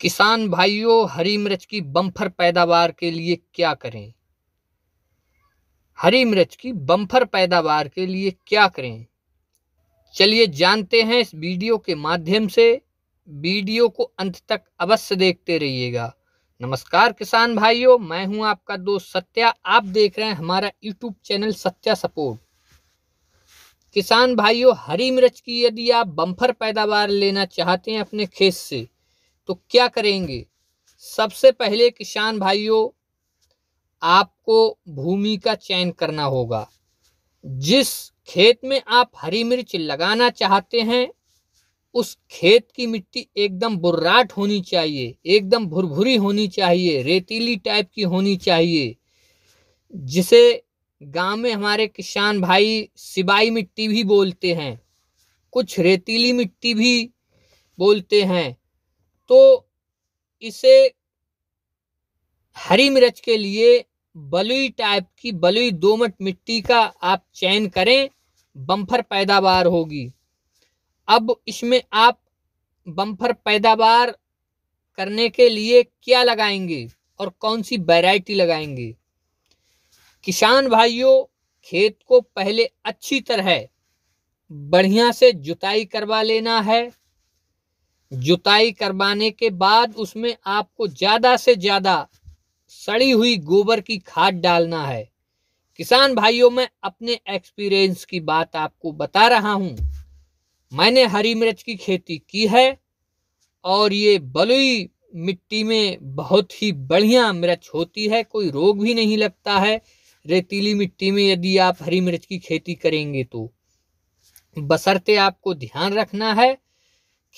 किसान भाइयों हरी मिर्च की बम्फर पैदावार के लिए क्या करें हरी मिर्च की बम्फर पैदावार के लिए क्या करें चलिए जानते हैं इस वीडियो के माध्यम से वीडियो को अंत तक अवश्य देखते रहिएगा नमस्कार किसान भाइयों मैं हूं आपका दोस्त सत्या आप देख रहे हैं हमारा यूट्यूब चैनल सत्या सपोर्ट किसान भाइयों हरी मिर्च की यदि आप बम्फर पैदावार लेना चाहते हैं अपने खेत से तो क्या करेंगे सबसे पहले किसान भाइयों आपको भूमि का चयन करना होगा जिस खेत में आप हरी मिर्च लगाना चाहते हैं उस खेत की मिट्टी एकदम बुर्राट होनी चाहिए एकदम भुरभुरी होनी चाहिए रेतीली टाइप की होनी चाहिए जिसे गांव में हमारे किसान भाई सिबाई मिट्टी भी बोलते हैं कुछ रेतीली मिट्टी भी बोलते हैं तो इसे हरी मिर्च के लिए बलुई टाइप की बलुई दोमट मिट्टी का आप चयन करें बम्फर पैदावार होगी अब इसमें आप बम्फर पैदावार करने के लिए क्या लगाएंगे और कौन सी वैरायटी लगाएंगे किसान भाइयों खेत को पहले अच्छी तरह बढ़िया से जुताई करवा लेना है जुताई करवाने के बाद उसमें आपको ज़्यादा से ज़्यादा सड़ी हुई गोबर की खाद डालना है किसान भाइयों में अपने एक्सपीरियंस की बात आपको बता रहा हूँ मैंने हरी मिर्च की खेती की है और ये बलुई मिट्टी में बहुत ही बढ़िया मिर्च होती है कोई रोग भी नहीं लगता है रेतीली मिट्टी में यदि आप हरी मिर्च की खेती करेंगे तो बसरते आपको ध्यान रखना है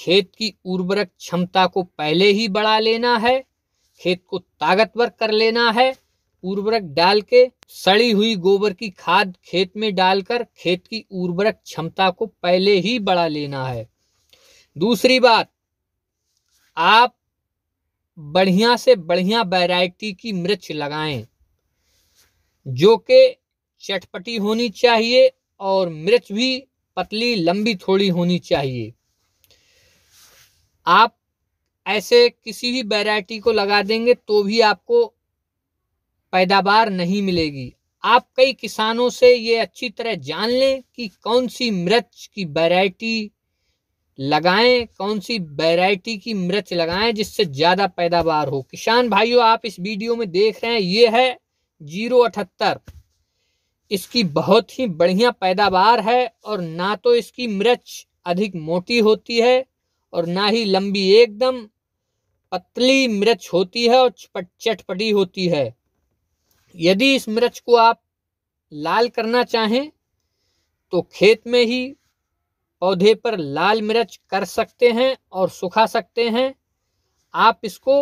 खेत की उर्वरक क्षमता को पहले ही बढ़ा लेना है खेत को ताकतवर कर लेना है उर्वरक डाल के सड़ी हुई गोबर की खाद खेत में डालकर खेत की उर्वरक क्षमता को पहले ही बढ़ा लेना है दूसरी बात आप बढ़िया से बढ़िया वैरायटी की मिर्च लगाएं जो कि चटपटी होनी चाहिए और मिर्च भी पतली लंबी थोड़ी होनी चाहिए आप ऐसे किसी भी वैरायटी को लगा देंगे तो भी आपको पैदावार नहीं मिलेगी आप कई किसानों से ये अच्छी तरह जान लें कि कौन सी मिर्च की वैरायटी लगाएं कौन सी वैरायटी की मिर्च लगाएं जिससे ज़्यादा पैदावार हो किसान भाइयों आप इस वीडियो में देख रहे हैं ये है जीरो अठहत्तर इसकी बहुत ही बढ़िया पैदावार है और ना तो इसकी मिर्च अधिक मोटी होती है और ना ही लंबी एकदम पतली मिर्च होती है और चटपटी होती है यदि इस मिर्च को आप लाल करना चाहें तो खेत में ही पौधे पर लाल मिर्च कर सकते हैं और सुखा सकते हैं आप इसको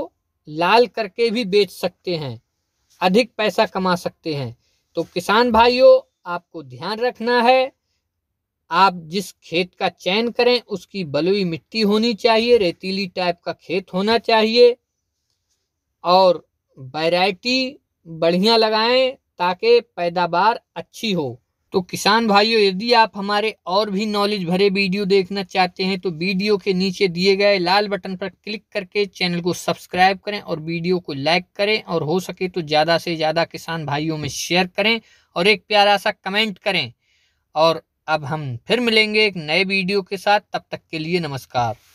लाल करके भी बेच सकते हैं अधिक पैसा कमा सकते हैं तो किसान भाइयों आपको ध्यान रखना है आप जिस खेत का चयन करें उसकी बलुई मिट्टी होनी चाहिए रेतीली टाइप का खेत होना चाहिए और वैरायटी बढ़िया लगाएं ताकि पैदावार अच्छी हो तो किसान भाइयों यदि आप हमारे और भी नॉलेज भरे वीडियो देखना चाहते हैं तो वीडियो के नीचे दिए गए लाल बटन पर क्लिक करके चैनल को सब्सक्राइब करें और वीडियो को लाइक करें और हो सके तो ज़्यादा से ज़्यादा किसान भाइयों में शेयर करें और एक प्यारा सा कमेंट करें और अब हम फिर मिलेंगे एक नए वीडियो के साथ तब तक के लिए नमस्कार